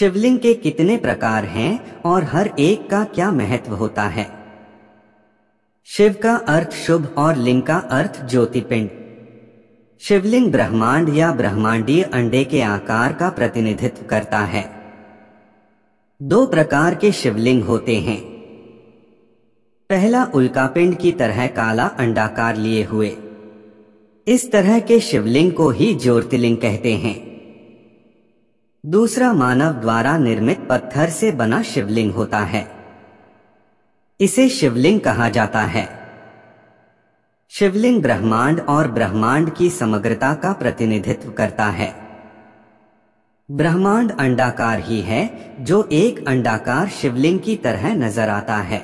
शिवलिंग के कितने प्रकार हैं और हर एक का क्या महत्व होता है शिव का अर्थ शुभ और लिंग का अर्थ ज्योतिपिंड शिवलिंग ब्रह्मांड या ब्रह्मांडीय अंडे के आकार का प्रतिनिधित्व करता है दो प्रकार के शिवलिंग होते हैं पहला उल्कापिंड की तरह काला अंडाकार लिए हुए इस तरह के शिवलिंग को ही ज्योतिलिंग कहते हैं दूसरा मानव द्वारा निर्मित पत्थर से बना शिवलिंग होता है इसे शिवलिंग कहा जाता है शिवलिंग ब्रह्मांड और ब्रह्मांड की समग्रता का प्रतिनिधित्व करता है ब्रह्मांड अंडाकार ही है जो एक अंडाकार शिवलिंग की तरह नजर आता है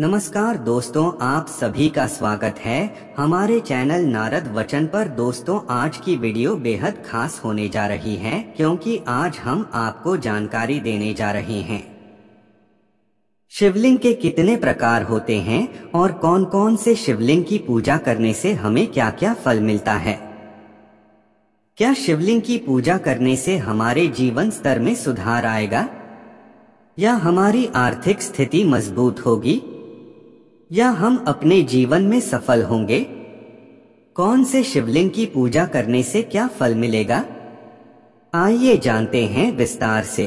नमस्कार दोस्तों आप सभी का स्वागत है हमारे चैनल नारद वचन पर दोस्तों आज की वीडियो बेहद खास होने जा रही है क्योंकि आज हम आपको जानकारी देने जा रहे हैं शिवलिंग के कितने प्रकार होते हैं और कौन कौन से शिवलिंग की पूजा करने से हमें क्या क्या फल मिलता है क्या शिवलिंग की पूजा करने से हमारे जीवन स्तर में सुधार आएगा या हमारी आर्थिक स्थिति मजबूत होगी या हम अपने जीवन में सफल होंगे कौन से शिवलिंग की पूजा करने से क्या फल मिलेगा आइए जानते हैं विस्तार से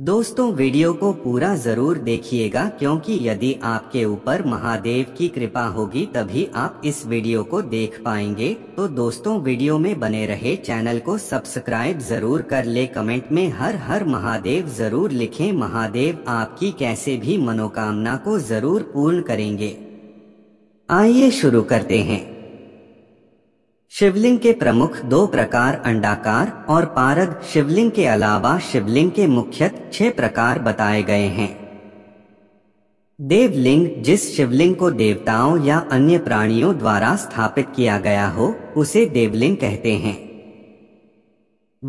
दोस्तों वीडियो को पूरा जरूर देखिएगा क्योंकि यदि आपके ऊपर महादेव की कृपा होगी तभी आप इस वीडियो को देख पाएंगे तो दोस्तों वीडियो में बने रहे चैनल को सब्सक्राइब जरूर कर ले कमेंट में हर हर महादेव जरूर लिखें महादेव आपकी कैसे भी मनोकामना को जरूर पूर्ण करेंगे आइए शुरू करते हैं शिवलिंग के प्रमुख दो प्रकार अंडाकार और पारद शिवलिंग के अलावा शिवलिंग के मुख्यत छह प्रकार बताए गए हैं देवलिंग जिस शिवलिंग को देवताओं या अन्य प्राणियों द्वारा स्थापित किया गया हो उसे देवलिंग कहते हैं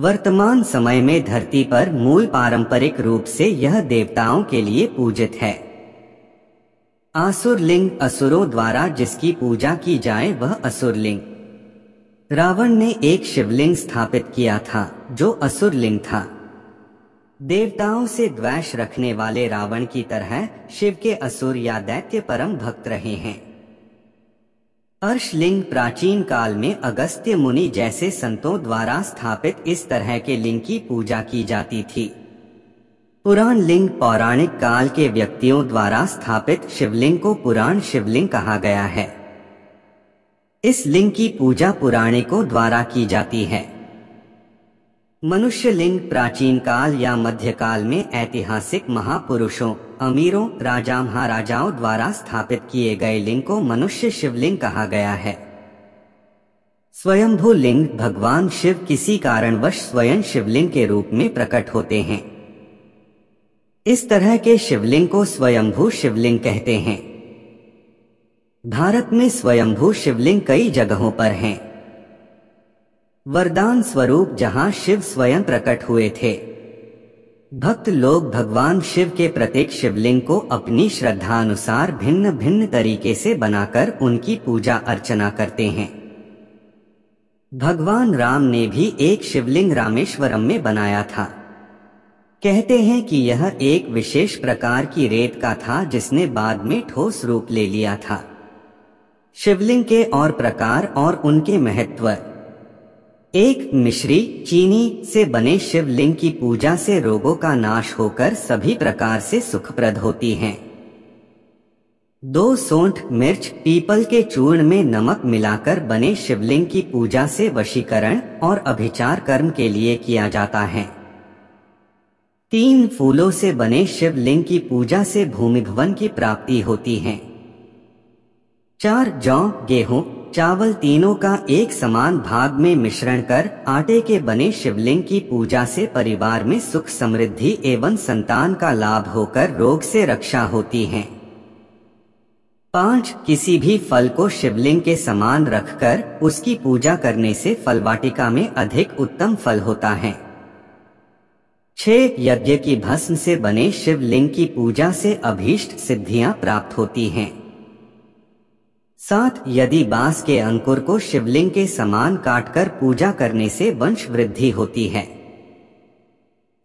वर्तमान समय में धरती पर मूल पारंपरिक रूप से यह देवताओं के लिए पूजित है आसुरलिंग असुरों द्वारा जिसकी पूजा की जाए वह असुरलिंग रावण ने एक शिवलिंग स्थापित किया था जो असुर लिंग था देवताओं से द्वेष रखने वाले रावण की तरह शिव के असुर या दैत्य परम भक्त रहे हैं अर्शलिंग प्राचीन काल में अगस्त्य मुनि जैसे संतों द्वारा स्थापित इस तरह के लिंग की पूजा की जाती थी पुराण लिंग पौराणिक काल के व्यक्तियों द्वारा स्थापित शिवलिंग को पुराण शिवलिंग कहा गया है इस लिंग की पूजा पुराणिकों द्वारा की जाती है मनुष्य लिंग प्राचीन काल या मध्य काल में ऐतिहासिक महापुरुषों अमीरों राजा महाराजाओं द्वारा स्थापित किए गए लिंग को मनुष्य शिवलिंग कहा गया है स्वयंभू लिंग भगवान शिव किसी कारणवश स्वयं शिवलिंग के रूप में प्रकट होते हैं इस तरह के शिवलिंग को स्वयंभू शिवलिंग कहते हैं भारत में स्वयंभू शिवलिंग कई जगहों पर हैं। वरदान स्वरूप जहां शिव स्वयं प्रकट हुए थे भक्त लोग भगवान शिव के प्रत्येक शिवलिंग को अपनी श्रद्धा अनुसार भिन्न भिन्न तरीके से बनाकर उनकी पूजा अर्चना करते हैं भगवान राम ने भी एक शिवलिंग रामेश्वरम में बनाया था कहते हैं कि यह एक विशेष प्रकार की रेत का था जिसने बाद में ठोस रूप ले लिया था शिवलिंग के और प्रकार और उनके महत्व एक मिश्री चीनी से बने शिवलिंग की पूजा से रोगों का नाश होकर सभी प्रकार से सुखप्रद होती हैं। दो सोंठ मिर्च पीपल के चूर्ण में नमक मिलाकर बने शिवलिंग की पूजा से वशीकरण और अभिचार कर्म के लिए किया जाता है तीन फूलों से बने शिवलिंग की पूजा से भूमि भवन की प्राप्ति होती है चार जौ गेहूं चावल तीनों का एक समान भाग में मिश्रण कर आटे के बने शिवलिंग की पूजा से परिवार में सुख समृद्धि एवं संतान का लाभ होकर रोग से रक्षा होती है पांच किसी भी फल को शिवलिंग के समान रखकर उसकी पूजा करने से फलवाटिका में अधिक उत्तम फल होता है छह यज्ञ की भस्म से बने शिवलिंग की पूजा से अभीष्ट सिद्धियां प्राप्त होती हैं साथ यदि बांस के अंकुर को शिवलिंग के समान काटकर पूजा करने से वंश वृद्धि होती है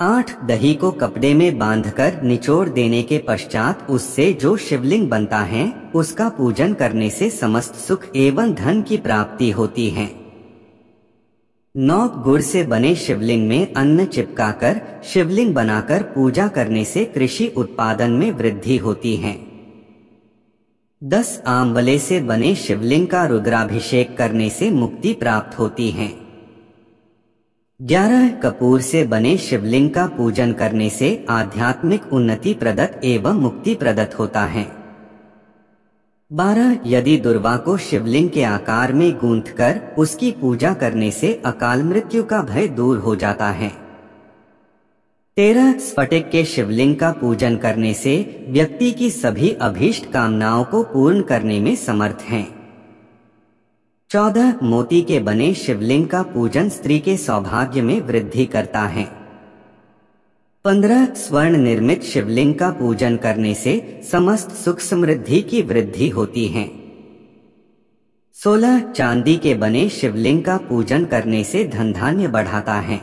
आठ दही को कपड़े में बांधकर निचोड़ देने के पश्चात उससे जो शिवलिंग बनता है उसका पूजन करने से समस्त सुख एवं धन की प्राप्ति होती है नौ गुड़ से बने शिवलिंग में अन्न चिपकाकर शिवलिंग बनाकर पूजा करने से कृषि उत्पादन में वृद्धि होती है दस आंवले से बने शिवलिंग का रुद्राभिषेक करने से मुक्ति प्राप्त होती है ग्यारह कपूर से बने शिवलिंग का पूजन करने से आध्यात्मिक उन्नति प्रदत्त एवं मुक्ति प्रदत्त होता है बारह यदि दुर्वा को शिवलिंग के आकार में गूंथ कर उसकी पूजा करने से अकाल मृत्यु का भय दूर हो जाता है तेरह स्फटिक के शिवलिंग का पूजन करने से व्यक्ति की सभी अभीष्ट कामनाओं को पूर्ण करने में समर्थ हैं चौदह मोती के बने शिवलिंग का पूजन स्त्री के सौभाग्य में वृद्धि करता है पंद्रह स्वर्ण निर्मित शिवलिंग का पूजन करने से समस्त सुख समृद्धि की वृद्धि होती है सोलह चांदी के बने शिवलिंग का पूजन करने से धन धान्य बढ़ाता है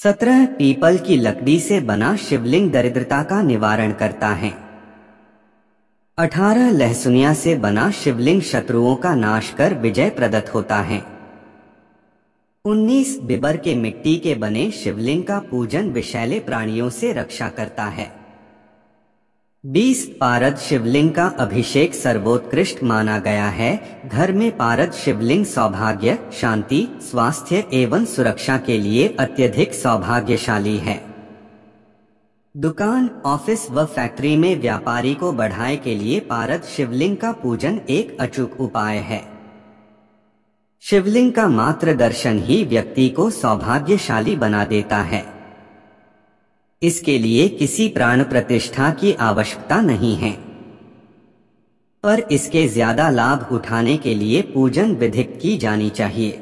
सत्रह पीपल की लकड़ी से बना शिवलिंग दरिद्रता का निवारण करता है अठारह लहसुनिया से बना शिवलिंग शत्रुओं का नाश कर विजय प्रदत्त होता है उन्नीस बिबर के मिट्टी के बने शिवलिंग का पूजन विषैले प्राणियों से रक्षा करता है बीस पारद शिवलिंग का अभिषेक सर्वोत्कृष्ट माना गया है घर में पारद शिवलिंग सौभाग्य शांति स्वास्थ्य एवं सुरक्षा के लिए अत्यधिक सौभाग्यशाली है दुकान ऑफिस व फैक्ट्री में व्यापारी को बढ़ाए के लिए पारद शिवलिंग का पूजन एक अचूक उपाय है शिवलिंग का मात्र दर्शन ही व्यक्ति को सौभाग्यशाली बना देता है इसके लिए किसी प्राण प्रतिष्ठा की आवश्यकता नहीं है पर इसके ज्यादा लाभ उठाने के लिए पूजन विधिक की जानी चाहिए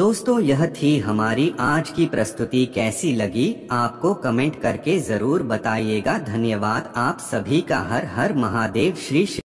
दोस्तों यह थी हमारी आज की प्रस्तुति कैसी लगी आपको कमेंट करके जरूर बताइएगा धन्यवाद आप सभी का हर हर महादेव श्री